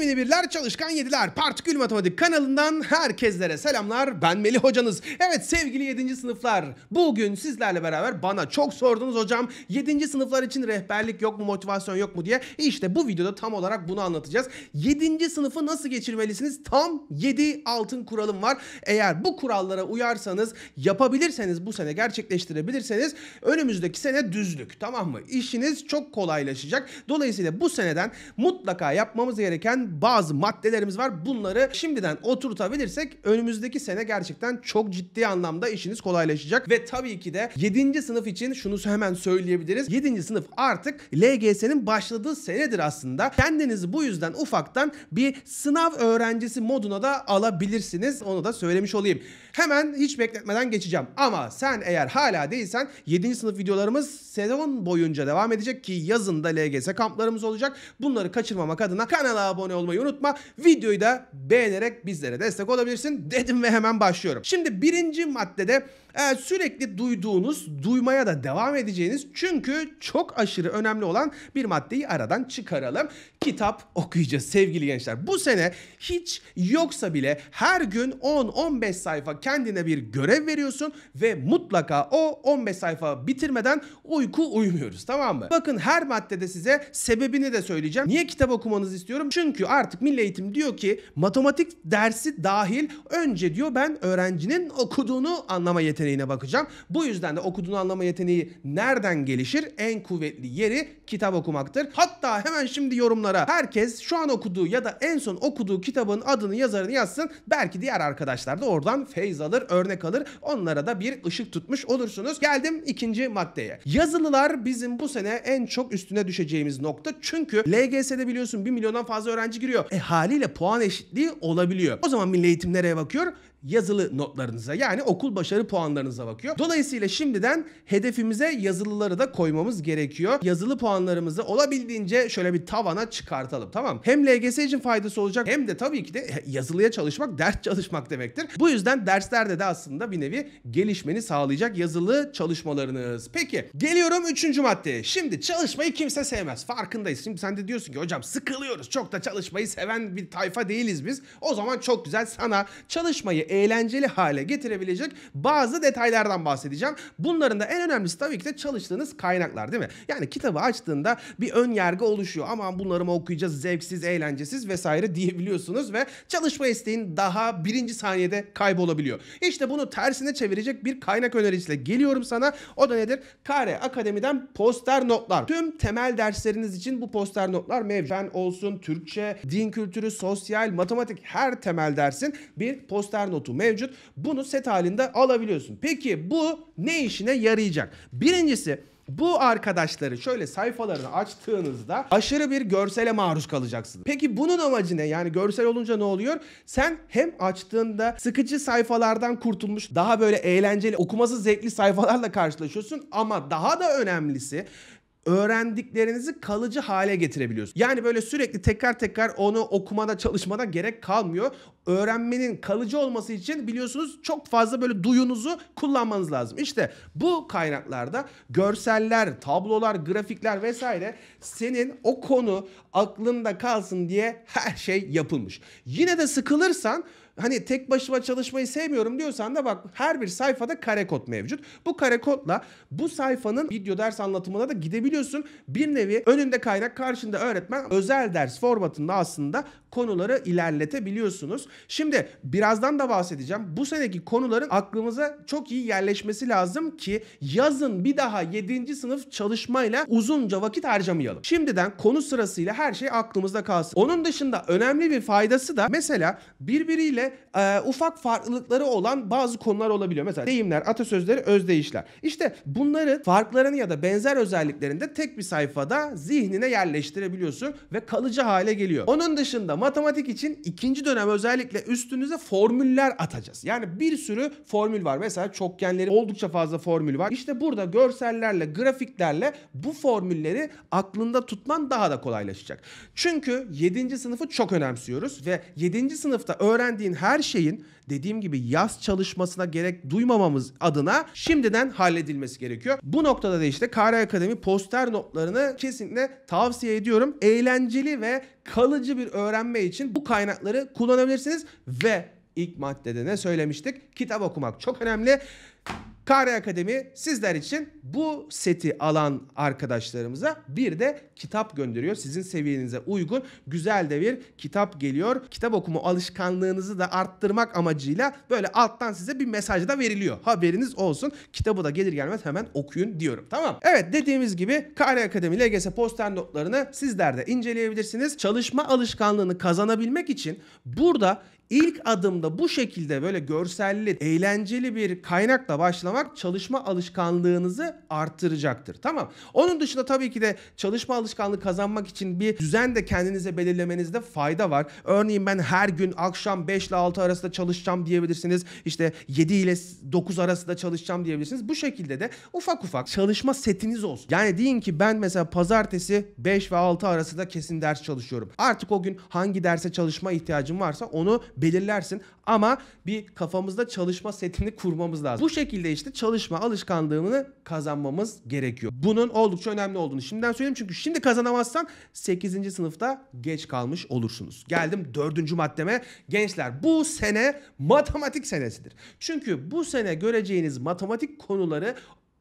mini birler çalışkan yediler. Partikül Matematik kanalından herkeslere selamlar. Ben Melih hocanız. Evet sevgili 7. sınıflar. Bugün sizlerle beraber bana çok sordunuz hocam. 7. sınıflar için rehberlik yok mu, motivasyon yok mu diye. işte bu videoda tam olarak bunu anlatacağız. 7. sınıfı nasıl geçirmelisiniz? Tam 7 altın kuralım var. Eğer bu kurallara uyarsanız, yapabilirseniz bu sene gerçekleştirebilirseniz önümüzdeki sene düzlük. Tamam mı? işiniz çok kolaylaşacak. Dolayısıyla bu seneden mutlaka yapmamız gereken bazı maddelerimiz var. Bunları şimdiden oturtabilirsek önümüzdeki sene gerçekten çok ciddi anlamda işiniz kolaylaşacak. Ve tabii ki de 7. sınıf için şunu hemen söyleyebiliriz. 7. sınıf artık LGS'nin başladığı senedir aslında. Kendinizi bu yüzden ufaktan bir sınav öğrencisi moduna da alabilirsiniz. Onu da söylemiş olayım. Hemen hiç bekletmeden geçeceğim. Ama sen eğer hala değilsen 7. sınıf videolarımız sezon boyunca devam edecek ki yazında LGS kamplarımız olacak. Bunları kaçırmamak adına kanala abone olmayı unutma. Videoyu da beğenerek bizlere destek olabilirsin dedim ve hemen başlıyorum. Şimdi birinci maddede e, sürekli duyduğunuz, duymaya da devam edeceğiniz çünkü çok aşırı önemli olan bir maddeyi aradan çıkaralım. Kitap okuyacağız sevgili gençler. Bu sene hiç yoksa bile her gün 10-15 sayfa kendine bir görev veriyorsun ve mutlaka o 15 sayfa bitirmeden uyku uyumuyoruz tamam mı? Bakın her maddede size sebebini de söyleyeceğim. Niye kitap okumanızı istiyorum? Çünkü artık Milli Eğitim diyor ki matematik dersi dahil önce diyor ben öğrencinin okuduğunu anlama yeteneğine bakacağım. Bu yüzden de okuduğunu anlama yeteneği nereden gelişir? En kuvvetli yeri kitap okumaktır. Hatta hemen şimdi yorumlara herkes şu an okuduğu ya da en son okuduğu kitabın adını yazarını yazsın. Belki diğer arkadaşlar da oradan feyz feyz alır, örnek alır. Onlara da bir ışık tutmuş olursunuz. Geldim ikinci maddeye. Yazılılar bizim bu sene en çok üstüne düşeceğimiz nokta. Çünkü LGS'de biliyorsun 1 milyondan fazla öğrenci giriyor. E haliyle puan eşitliği olabiliyor. O zaman milli eğitim nereye bakıyor? yazılı notlarınıza yani okul başarı puanlarınıza bakıyor. Dolayısıyla şimdiden hedefimize yazılıları da koymamız gerekiyor. Yazılı puanlarımızı olabildiğince şöyle bir tavana çıkartalım tamam Hem LGS için faydası olacak hem de tabii ki de yazılıya çalışmak ders çalışmak demektir. Bu yüzden derslerde de aslında bir nevi gelişmeni sağlayacak yazılı çalışmalarınız. Peki geliyorum 3. maddeye. Şimdi çalışmayı kimse sevmez. Farkındayız. Şimdi sen de diyorsun ki hocam sıkılıyoruz. Çok da çalışmayı seven bir tayfa değiliz biz. O zaman çok güzel sana çalışmayı eğlenceli hale getirebilecek bazı detaylardan bahsedeceğim. Bunların da en önemlisi tabii ki de çalıştığınız kaynaklar değil mi? Yani kitabı açtığında bir ön yargı oluşuyor. Aman bunları mı okuyacağız zevksiz, eğlencesiz vesaire diyebiliyorsunuz ve çalışma isteğin daha birinci saniyede kaybolabiliyor. İşte bunu tersine çevirecek bir kaynak önerisiyle geliyorum sana. O da nedir? Kare Akademi'den poster notlar. Tüm temel dersleriniz için bu poster notlar mevcut. Ben olsun, Türkçe, din kültürü, sosyal, matematik her temel dersin bir poster notu notu mevcut. Bunu set halinde alabiliyorsun. Peki bu ne işine yarayacak? Birincisi bu arkadaşları şöyle sayfalarını açtığınızda aşırı bir görsele maruz kalacaksınız. Peki bunun amacı ne? Yani görsel olunca ne oluyor? Sen hem açtığında sıkıcı sayfalardan kurtulmuş, daha böyle eğlenceli, okuması zevkli sayfalarla karşılaşıyorsun ama daha da önemlisi öğrendiklerinizi kalıcı hale getirebiliyorsun. Yani böyle sürekli tekrar tekrar onu okumada çalışmada gerek kalmıyor. Öğrenmenin kalıcı olması için biliyorsunuz çok fazla böyle duyunuzu kullanmanız lazım. İşte bu kaynaklarda görseller, tablolar, grafikler vesaire senin o konu aklında kalsın diye her şey yapılmış. Yine de sıkılırsan hani tek başıma çalışmayı sevmiyorum diyorsan da bak her bir sayfada kare kod mevcut. Bu kare kodla bu sayfanın video ders anlatımına da gidebiliyorsun. Bir nevi önünde kaynak karşında öğretmen özel ders formatında aslında konuları ilerletebiliyorsunuz. Şimdi birazdan da bahsedeceğim. Bu seneki konuların aklımıza çok iyi yerleşmesi lazım ki yazın bir daha 7. sınıf çalışmayla uzunca vakit harcamayalım. Şimdiden konu sırasıyla her şey aklımızda kalsın. Onun dışında önemli bir faydası da mesela birbiriyle e, ufak farklılıkları olan bazı konular olabiliyor. Mesela deyimler, atasözleri, özdeyişler. İşte bunları farklarını ya da benzer özelliklerini de tek bir sayfada zihnine yerleştirebiliyorsun ve kalıcı hale geliyor. Onun dışında matematik için ikinci dönem özellikle üstünüze formüller atacağız. Yani bir sürü formül var. Mesela çokgenleri oldukça fazla formül var. İşte burada görsellerle, grafiklerle bu formülleri aklında tutman daha da kolaylaşacak. Çünkü 7. sınıfı çok önemsiyoruz ve 7. sınıfta öğrendiğin her şeyin dediğim gibi yaz çalışmasına gerek duymamamız adına şimdiden halledilmesi gerekiyor. Bu noktada da işte Kara Akademi poster notlarını kesinlikle tavsiye ediyorum. Eğlenceli ve kalıcı bir öğrenme için bu kaynakları kullanabilirsiniz ve ilk maddede ne söylemiştik? Kitap okumak çok önemli. Kare Akademi sizler için bu seti alan arkadaşlarımıza bir de kitap gönderiyor. Sizin seviyenize uygun güzel de bir kitap geliyor. Kitap okuma alışkanlığınızı da arttırmak amacıyla böyle alttan size bir mesaj da veriliyor. Haberiniz olsun. Kitabı da gelir gelmez hemen okuyun diyorum. Tamam. Evet dediğimiz gibi Kare Akademi LGS poster notlarını sizler de inceleyebilirsiniz. Çalışma alışkanlığını kazanabilmek için burada İlk adımda bu şekilde böyle görselli, eğlenceli bir kaynakla başlamak çalışma alışkanlığınızı arttıracaktır. Tamam. Onun dışında tabii ki de çalışma alışkanlığı kazanmak için bir düzen de kendinize belirlemenizde fayda var. Örneğin ben her gün akşam 5 ile 6 arasında çalışacağım diyebilirsiniz. İşte 7 ile 9 arasında çalışacağım diyebilirsiniz. Bu şekilde de ufak ufak çalışma setiniz olsun. Yani deyin ki ben mesela pazartesi 5 ve 6 arasında kesin ders çalışıyorum. Artık o gün hangi derse çalışma ihtiyacım varsa onu belirlersin ama bir kafamızda çalışma setini kurmamız lazım. Bu şekilde işte çalışma alışkanlığını kazanmamız gerekiyor. Bunun oldukça önemli olduğunu şimdiden söyleyeyim çünkü şimdi kazanamazsan 8. sınıfta geç kalmış olursunuz. Geldim 4. maddeme. Gençler bu sene matematik senesidir. Çünkü bu sene göreceğiniz matematik konuları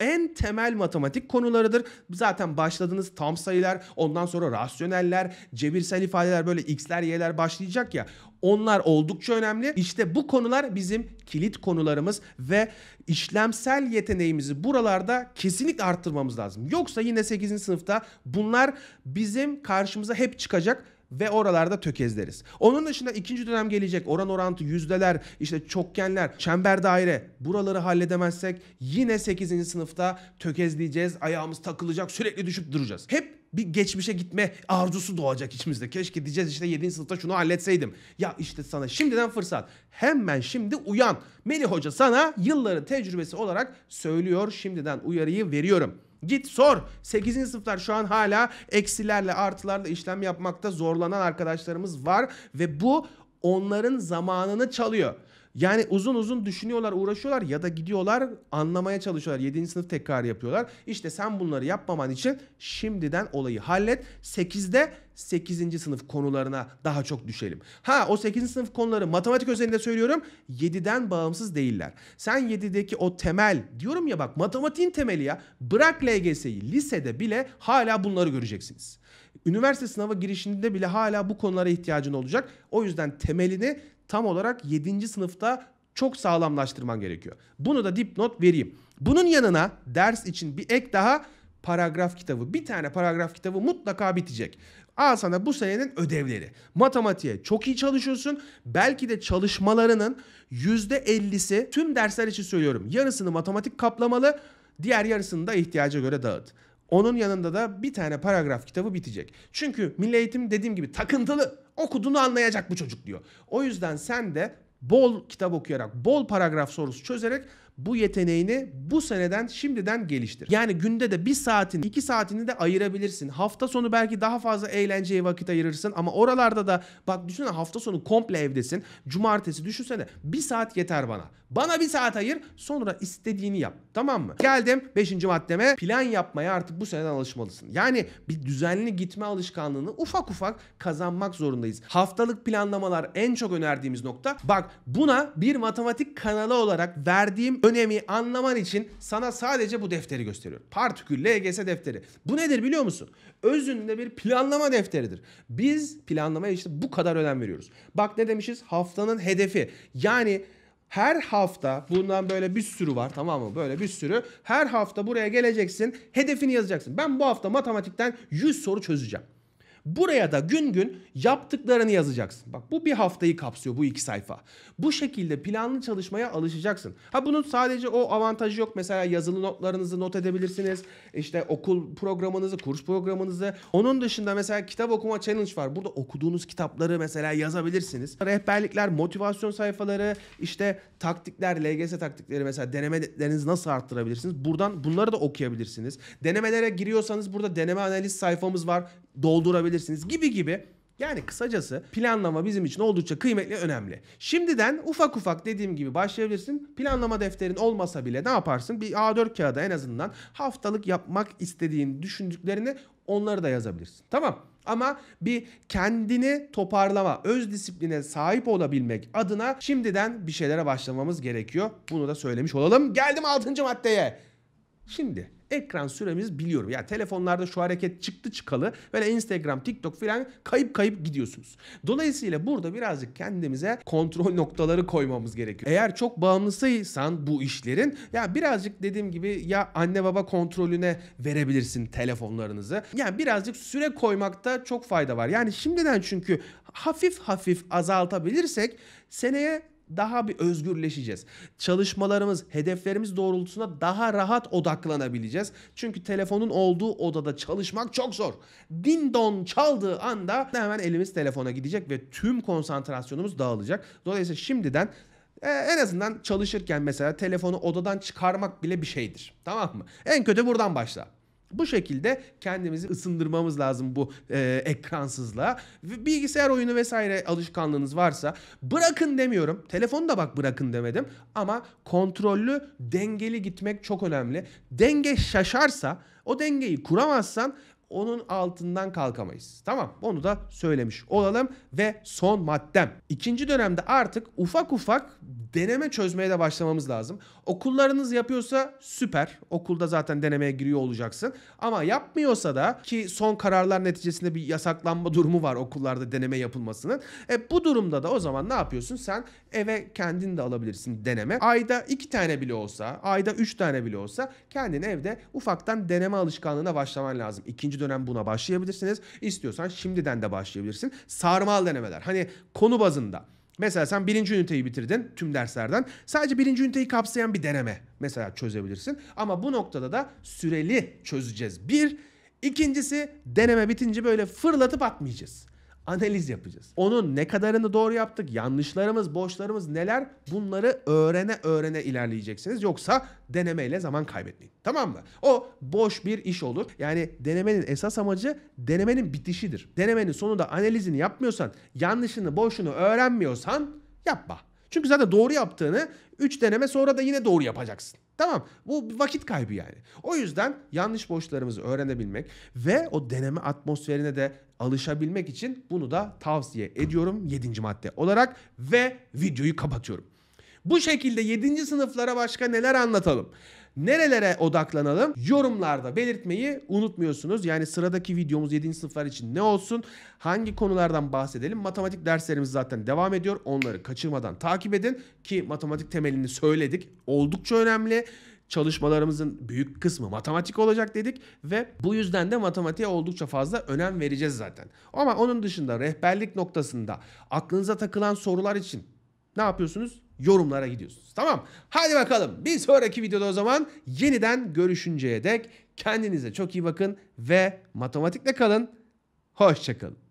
en temel matematik konularıdır. Zaten başladınız tam sayılar, ondan sonra rasyoneller, cebirsel ifadeler böyle x'ler y'ler başlayacak ya. Onlar oldukça önemli. İşte bu konular bizim kilit konularımız ve işlemsel yeteneğimizi buralarda kesinlikle arttırmamız lazım. Yoksa yine 8. sınıfta bunlar bizim karşımıza hep çıkacak ve oralarda tökezleriz. Onun dışında ikinci dönem gelecek oran orantı, yüzdeler, işte çokgenler, çember daire buraları halledemezsek yine 8. sınıfta tökezleyeceğiz, ayağımız takılacak, sürekli düşüp duracağız. Hep bir geçmişe gitme arzusu doğacak içimizde. Keşke diyeceğiz işte 7. sınıfta şunu halletseydim. Ya işte sana şimdiden fırsat. Hemen şimdi uyan. Melih Hoca sana yılların tecrübesi olarak söylüyor. Şimdiden uyarıyı veriyorum. Git sor. 8. sınıflar şu an hala eksilerle artılarla işlem yapmakta zorlanan arkadaşlarımız var ve bu onların zamanını çalıyor. Yani uzun uzun düşünüyorlar, uğraşıyorlar ya da gidiyorlar anlamaya çalışıyorlar. 7. sınıf tekrar yapıyorlar. İşte sen bunları yapmaman için şimdiden olayı hallet. 8'de 8. sınıf konularına daha çok düşelim. Ha o 8. sınıf konuları matematik özelinde söylüyorum 7'den bağımsız değiller. Sen 7'deki o temel diyorum ya bak matematiğin temeli ya bırak LGS'yi lisede bile hala bunları göreceksiniz. Üniversite sınava girişinde bile hala bu konulara ihtiyacın olacak. O yüzden temelini tam olarak 7. sınıfta çok sağlamlaştırman gerekiyor. Bunu da dipnot vereyim. Bunun yanına ders için bir ek daha paragraf kitabı. Bir tane paragraf kitabı mutlaka bitecek. Al sana bu senenin ödevleri. Matematiğe çok iyi çalışıyorsun. Belki de çalışmalarının %50'si tüm dersler için söylüyorum. Yarısını matematik kaplamalı, diğer yarısını da ihtiyaca göre dağıt. Onun yanında da bir tane paragraf kitabı bitecek. Çünkü milli eğitim dediğim gibi takıntılı. Okuduğunu anlayacak bu çocuk diyor. O yüzden sen de bol kitap okuyarak, bol paragraf sorusu çözerek bu yeteneğini bu seneden şimdiden geliştir. Yani günde de bir saatini iki saatini de ayırabilirsin. Hafta sonu belki daha fazla eğlenceye vakit ayırırsın ama oralarda da bak düşünsene hafta sonu komple evdesin. Cumartesi düşünsene bir saat yeter bana. Bana bir saat ayır sonra istediğini yap tamam mı? Geldim 5. maddeme plan yapmaya artık bu seneden alışmalısın. Yani bir düzenli gitme alışkanlığını ufak ufak kazanmak zorundayız. Haftalık planlamalar en çok önerdiğimiz nokta. Bak buna bir matematik kanalı olarak verdiğim önemi anlaman için sana sadece bu defteri gösteriyorum. Partikül LGS defteri. Bu nedir biliyor musun? Özünde bir planlama defteridir. Biz planlamaya işte bu kadar önem veriyoruz. Bak ne demişiz? Haftanın hedefi. Yani her hafta bundan böyle bir sürü var tamam mı? Böyle bir sürü. Her hafta buraya geleceksin. Hedefini yazacaksın. Ben bu hafta matematikten 100 soru çözeceğim. Buraya da gün gün yaptıklarını yazacaksın. Bak bu bir haftayı kapsıyor bu iki sayfa. Bu şekilde planlı çalışmaya alışacaksın. Ha bunun sadece o avantajı yok. Mesela yazılı notlarınızı not edebilirsiniz. İşte okul programınızı, kurs programınızı. Onun dışında mesela kitap okuma challenge var. Burada okuduğunuz kitapları mesela yazabilirsiniz. Rehberlikler, motivasyon sayfaları, işte taktikler, LGS taktikleri mesela denemelerinizi nasıl arttırabilirsiniz? Buradan bunları da okuyabilirsiniz. Denemelere giriyorsanız burada deneme analiz sayfamız var doldurabilirsiniz gibi gibi. Yani kısacası planlama bizim için oldukça kıymetli önemli. Şimdiden ufak ufak dediğim gibi başlayabilirsin. Planlama defterin olmasa bile ne yaparsın? Bir A4 kağıda en azından haftalık yapmak istediğin düşündüklerini onları da yazabilirsin. Tamam ama bir kendini toparlama, öz disipline sahip olabilmek adına şimdiden bir şeylere başlamamız gerekiyor. Bunu da söylemiş olalım. Geldim 6. maddeye. Şimdi ekran süremiz biliyorum. Ya telefonlarda şu hareket çıktı çıkalı böyle Instagram, TikTok filan kayıp kayıp gidiyorsunuz. Dolayısıyla burada birazcık kendimize kontrol noktaları koymamız gerekiyor. Eğer çok bağımlısıysan bu işlerin ya birazcık dediğim gibi ya anne baba kontrolüne verebilirsin telefonlarınızı. Yani birazcık süre koymakta çok fayda var. Yani şimdiden çünkü hafif hafif azaltabilirsek seneye daha bir özgürleşeceğiz. Çalışmalarımız, hedeflerimiz doğrultusunda daha rahat odaklanabileceğiz. Çünkü telefonun olduğu odada çalışmak çok zor. Din don çaldığı anda hemen elimiz telefona gidecek ve tüm konsantrasyonumuz dağılacak. Dolayısıyla şimdiden e, en azından çalışırken mesela telefonu odadan çıkarmak bile bir şeydir. Tamam mı? En kötü buradan başla. Bu şekilde kendimizi ısındırmamız lazım bu e, ekransızlığa. Bilgisayar oyunu vesaire alışkanlığınız varsa bırakın demiyorum. Telefonu da bak bırakın demedim. Ama kontrollü dengeli gitmek çok önemli. Denge şaşarsa o dengeyi kuramazsan onun altından kalkamayız. Tamam onu da söylemiş olalım ve son maddem. İkinci dönemde artık ufak ufak deneme çözmeye de başlamamız lazım. Okullarınız yapıyorsa süper. Okulda zaten denemeye giriyor olacaksın. Ama yapmıyorsa da ki son kararlar neticesinde bir yasaklanma durumu var okullarda deneme yapılmasının. E bu durumda da o zaman ne yapıyorsun? Sen eve kendin de alabilirsin deneme. Ayda iki tane bile olsa, ayda üç tane bile olsa kendin evde ufaktan deneme alışkanlığına başlaman lazım. İkinci dönem buna başlayabilirsiniz. İstiyorsan şimdiden de başlayabilirsin. Sarmal denemeler. Hani konu bazında Mesela sen birinci üniteyi bitirdin tüm derslerden. Sadece birinci üniteyi kapsayan bir deneme mesela çözebilirsin. Ama bu noktada da süreli çözeceğiz. Bir, ikincisi deneme bitince böyle fırlatıp atmayacağız analiz yapacağız. Onun ne kadarını doğru yaptık, yanlışlarımız, boşlarımız neler bunları öğrene öğrene ilerleyeceksiniz. Yoksa denemeyle zaman kaybetmeyin. Tamam mı? O boş bir iş olur. Yani denemenin esas amacı denemenin bitişidir. Denemenin sonunda analizini yapmıyorsan, yanlışını, boşunu öğrenmiyorsan yapma. Çünkü zaten doğru yaptığını 3 deneme sonra da yine doğru yapacaksın. Tamam bu vakit kaybı yani. O yüzden yanlış boşlarımızı öğrenebilmek ve o deneme atmosferine de alışabilmek için bunu da tavsiye ediyorum 7. madde olarak ve videoyu kapatıyorum. Bu şekilde 7. sınıflara başka neler anlatalım? Nerelere odaklanalım? Yorumlarda belirtmeyi unutmuyorsunuz. Yani sıradaki videomuz 7. sınıflar için ne olsun? Hangi konulardan bahsedelim? Matematik derslerimiz zaten devam ediyor. Onları kaçırmadan takip edin ki matematik temelini söyledik. Oldukça önemli çalışmalarımızın büyük kısmı matematik olacak dedik ve bu yüzden de matematiğe oldukça fazla önem vereceğiz zaten. Ama onun dışında rehberlik noktasında aklınıza takılan sorular için ne yapıyorsunuz? Yorumlara gidiyorsunuz. Tamam. Hadi bakalım. Bir sonraki videoda o zaman yeniden görüşünceye dek kendinize çok iyi bakın ve matematikle kalın. Hoşçakalın.